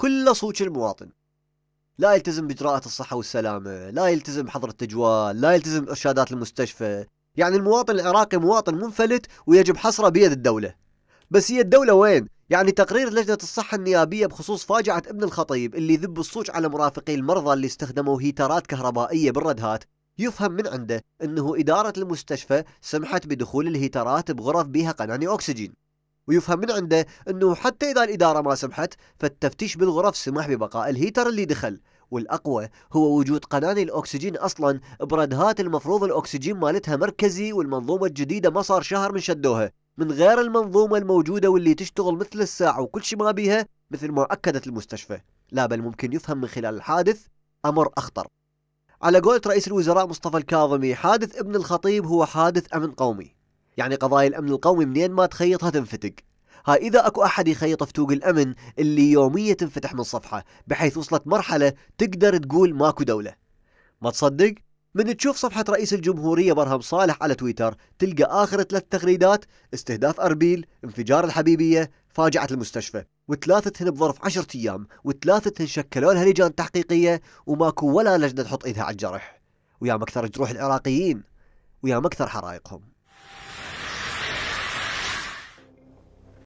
كله صوت المواطن لا يلتزم بإجراءات الصحة والسلامة لا يلتزم بحظر التجوال لا يلتزم إرشادات المستشفى يعني المواطن العراقي مواطن منفلت ويجب حصره بيد الدولة بس هي الدولة وين؟ يعني تقرير لجنة الصحة النيابية بخصوص فاجعة ابن الخطيب اللي ذب الصوج على مرافقي المرضى اللي استخدموا هيترات كهربائية بالردهات يفهم من عنده أنه إدارة المستشفى سمحت بدخول الهيترات بغرف بها قناني أكسجين ويفهم من عنده أنه حتى إذا الإدارة ما سمحت فالتفتيش بالغرف سمح ببقاء الهيتر اللي دخل والأقوى هو وجود قناني الأكسجين أصلا بردهات المفروض الأكسجين مالتها مركزي والمنظومة الجديدة ما صار شهر من شدوها من غير المنظومة الموجودة واللي تشتغل مثل الساعة وكل شيء ما بيها مثل ما أكدت المستشفى لا بل ممكن يفهم من خلال الحادث أمر أخطر على قولة رئيس الوزراء مصطفى الكاظمي حادث ابن الخطيب هو حادث أمن قومي يعني قضايا الأمن القومي منين ما تخيطها تنفتق ها إذا أكو أحد يخيط فتوق الأمن اللي يومية تنفتح من صفحة بحيث وصلت مرحلة تقدر تقول ماكو دولة ما تصدق؟ من تشوف صفحة رئيس الجمهورية برهم صالح على تويتر تلقى آخر ثلاث تغريدات استهداف أربيل انفجار الحبيبية فاجعة المستشفى وثلاثتهن بظرف عشرة أيام وثلاثتهن شكلوا لها لجان تحقيقية وماكو ولا لجنة تحط إيدها على الجرح ويا مكثر جروح العراقيين ويا مكثر حرائقهم